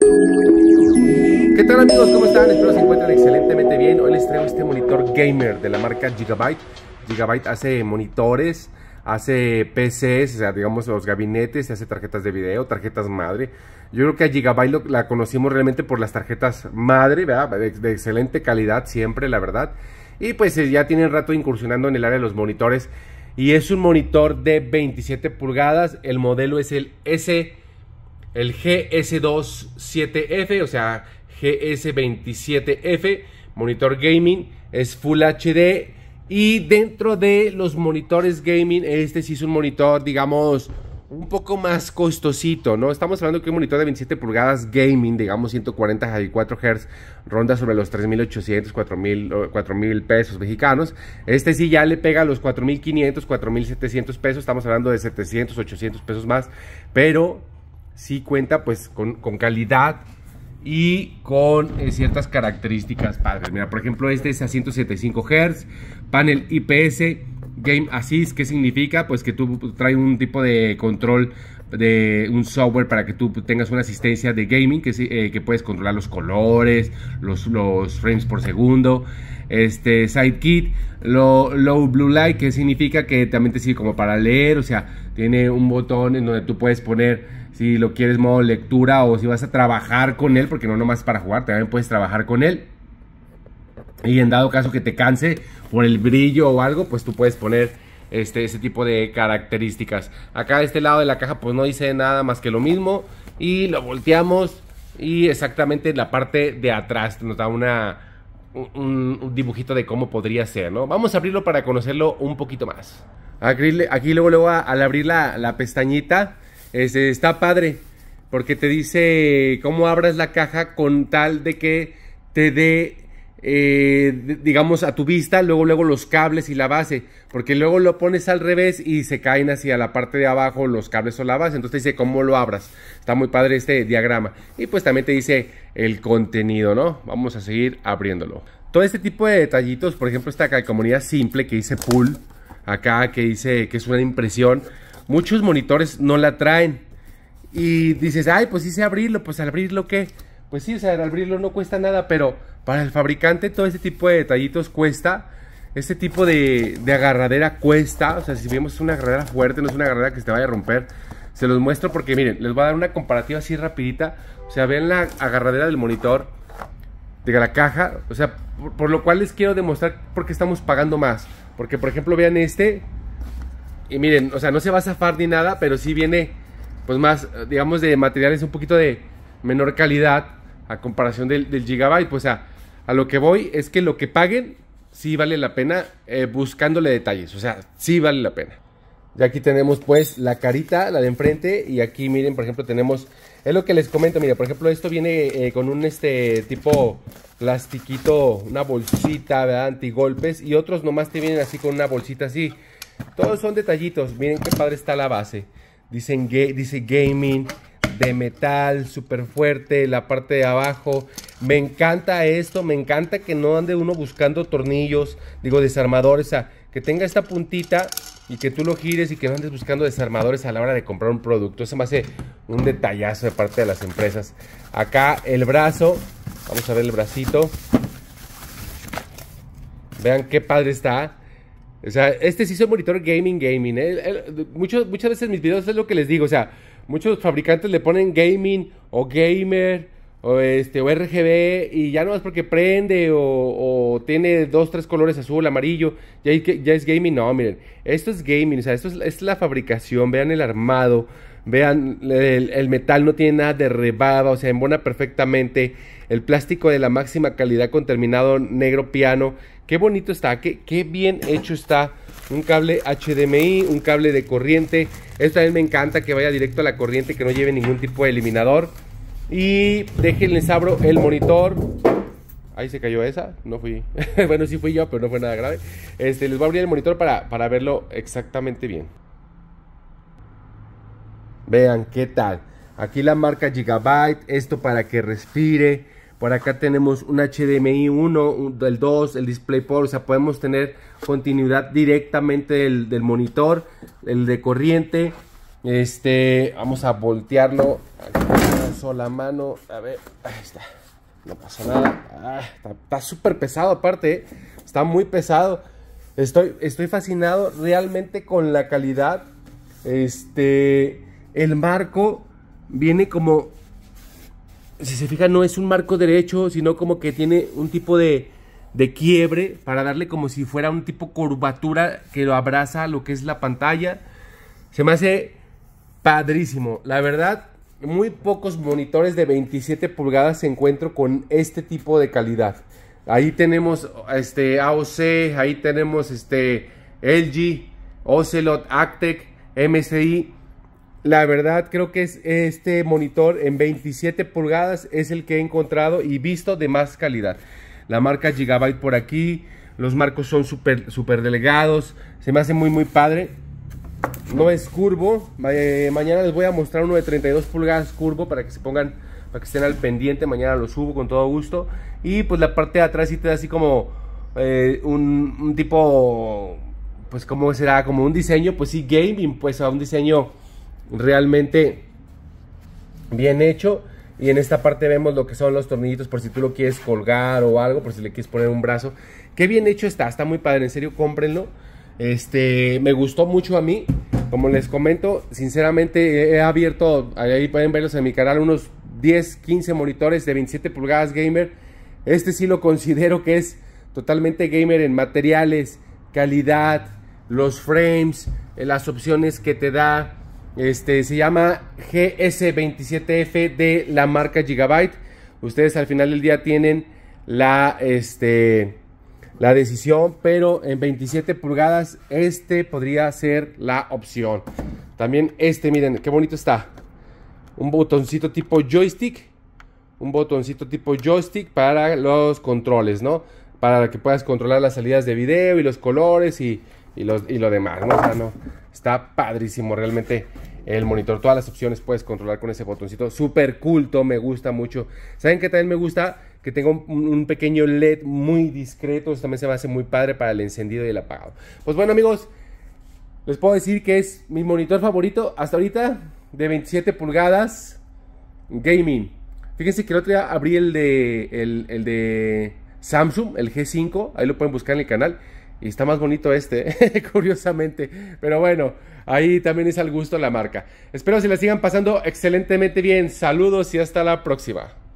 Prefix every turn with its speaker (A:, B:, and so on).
A: ¿Qué tal amigos? ¿Cómo están? Espero se encuentren excelentemente bien. Hoy les traigo este monitor gamer de la marca Gigabyte. Gigabyte hace monitores, hace PCs, digamos los gabinetes, hace tarjetas de video, tarjetas madre. Yo creo que a Gigabyte la conocimos realmente por las tarjetas madre, De, de excelente calidad siempre, la verdad. Y pues eh, ya tienen rato incursionando en el área de los monitores. Y es un monitor de 27 pulgadas. El modelo es el S el GS27F, o sea, GS27F, monitor gaming, es Full HD. Y dentro de los monitores gaming, este sí es un monitor, digamos, un poco más costosito, ¿no? Estamos hablando que un monitor de 27 pulgadas gaming, digamos 140 Hz, ronda sobre los 3.800, 4.000 4.000 pesos mexicanos. Este sí ya le pega los 4.500, 4.700 pesos, estamos hablando de 700, 800 pesos más, pero sí cuenta pues con, calidad y con eh, ciertas características padres. Mira, por ejemplo, este es a 175 Hz, panel IPS, Game Assist, ¿qué significa? Pues que tú traes un tipo de control de un software para que tú tengas una asistencia de gaming, que, eh, que puedes controlar los colores, los, los frames por segundo este, Sidekit, Low, low Blue Light, que significa que también te sirve como para leer, o sea, tiene un botón en donde tú puedes poner si lo quieres modo lectura o si vas a trabajar con él, porque no nomás para jugar, también puedes trabajar con él. Y en dado caso que te canse por el brillo o algo, pues tú puedes poner este, ese tipo de características. Acá de este lado de la caja pues no dice nada más que lo mismo y lo volteamos y exactamente la parte de atrás nos da una un, dibujito de cómo podría ser, ¿no? Vamos a abrirlo para conocerlo un poquito más. Aquí, luego, al abrir la, pestañita, este, está padre, porque te dice cómo abras la caja con tal de que te dé eh, digamos, a tu vista, luego, luego los cables y la base, porque luego lo pones al revés y se caen hacia la parte de abajo los cables o la base, entonces te dice cómo lo abras, está muy padre este diagrama, y pues también te dice el contenido, ¿no? Vamos a seguir abriéndolo. Todo este tipo de detallitos, por ejemplo, esta comunidad simple que dice pull, acá que dice que es una impresión, muchos monitores no la traen, y dices, ay, pues hice abrirlo, pues al abrirlo, ¿qué? pues sí, o sea, al abrirlo no cuesta nada, pero para el fabricante todo este tipo de detallitos cuesta. Este tipo de, agarradera cuesta. O sea, si vemos es una agarradera fuerte, no es una agarradera que se te vaya a romper. Se los muestro porque miren, les voy a dar una comparativa así rapidita. O sea, vean la agarradera del monitor, de la caja. O sea, por, por lo cual les quiero demostrar por qué estamos pagando más. Porque, por ejemplo, vean este. Y miren, o sea, no se va a zafar ni nada, pero sí viene, pues más, digamos, de materiales un poquito de menor calidad a comparación del, gigabyte. Pues a, a, lo que voy es que lo que paguen sí vale la pena eh, buscándole detalles. O sea, sí vale la pena. y aquí tenemos pues la carita, la de enfrente. Y aquí miren, por ejemplo, tenemos... Es lo que les comento, mira, por ejemplo, esto viene eh, con un este tipo plastiquito, una bolsita, ¿verdad? Antigolpes. Y otros nomás te vienen así con una bolsita así. Todos son detallitos. Miren qué padre está la base. Dicen dice gaming, de metal, súper fuerte, la parte de abajo. Me encanta esto, me encanta que no ande uno buscando tornillos, digo desarmadores, o sea, que tenga esta puntita y que tú lo gires y que no andes buscando desarmadores a la hora de comprar un producto. Eso me hace un detallazo de parte de las empresas. Acá el brazo, vamos a ver el bracito. Vean qué padre está. O sea, este sí es un monitor gaming, gaming. ¿eh? muchas veces en mis videos es lo que les digo. O sea, muchos fabricantes le ponen gaming o gamer o, este, o RGB y ya no es porque prende o, tiene dos, tres colores azul, amarillo, ya, es gaming. No, miren, esto es gaming, o sea, esto es, la fabricación, vean el armado, vean, el, metal no tiene nada de rebaba, o sea, embona perfectamente, el plástico de la máxima calidad con terminado negro piano, qué bonito está, qué, qué bien hecho está un cable HDMI, un cable de corriente. Esto vez me encanta que vaya directo a la corriente, que no lleve ningún tipo de eliminador. Y déjenles abro el monitor. Ahí se cayó esa, no fui. bueno, sí fui yo, pero no fue nada grave. Este, les voy a abrir el monitor para, para verlo exactamente bien. Vean qué tal. Aquí la marca Gigabyte, esto para que respire por acá tenemos un HDMI 1, el 2, el DisplayPort, o sea, podemos tener continuidad directamente del, monitor, el de corriente. Este, vamos a voltearlo. sola mano. A ver, ahí está. No pasa nada. Ah, está súper pesado aparte, ¿eh? está muy pesado. Estoy, estoy fascinado realmente con la calidad. Este, el marco viene como si se fija no es un marco derecho, sino como que tiene un tipo de, de quiebre para darle como si fuera un tipo curvatura que lo abraza lo que es la pantalla. Se me hace padrísimo. La verdad, muy pocos monitores de 27 pulgadas se encuentro con este tipo de calidad. Ahí tenemos este AOC, ahí tenemos este LG, Ocelot, Actec, MSI. La verdad, creo que es este monitor en 27 pulgadas es el que he encontrado y visto de más calidad. La marca Gigabyte por aquí, los marcos son súper super delgados, se me hace muy muy padre. No es curvo, eh, mañana les voy a mostrar uno de 32 pulgadas curvo para que se pongan, para que estén al pendiente, mañana lo subo con todo gusto. Y pues la parte de atrás sí te da así como eh, un, un tipo, pues como será, como un diseño, pues sí gaming, pues a un diseño realmente bien hecho. Y en esta parte vemos lo que son los tornillitos por si tú lo quieres colgar o algo, por si le quieres poner un brazo. Qué bien hecho está, está muy padre, en serio, cómprenlo. Este, me gustó mucho a mí. Como les comento, sinceramente he abierto, ahí pueden verlos en mi canal, unos 10, 15 monitores de 27 pulgadas gamer. Este sí lo considero que es totalmente gamer en materiales, calidad, los frames, eh, las opciones que te da, este se llama GS27F de la marca Gigabyte. Ustedes al final del día tienen la, este, la decisión, pero en 27 pulgadas este podría ser la opción. También este, miren, qué bonito está. Un botoncito tipo joystick. Un botoncito tipo joystick para los controles, ¿no? Para que puedas controlar las salidas de video y los colores y, los, y lo demás, ¿no? no. Está padrísimo realmente el monitor. Todas las opciones puedes controlar con ese botoncito. Súper culto, me gusta mucho. ¿Saben qué también me gusta? Que tenga un, pequeño LED muy discreto. también se va a hace muy padre para el encendido y el apagado. Pues bueno amigos, les puedo decir que es mi monitor favorito hasta ahorita de 27 pulgadas gaming. Fíjense que el otro día abrí el de, el de Samsung, el G5. Ahí lo pueden buscar en el canal. Y está más bonito este, curiosamente. Pero bueno, ahí también es al gusto la marca. Espero se la sigan pasando excelentemente bien. Saludos y hasta la próxima.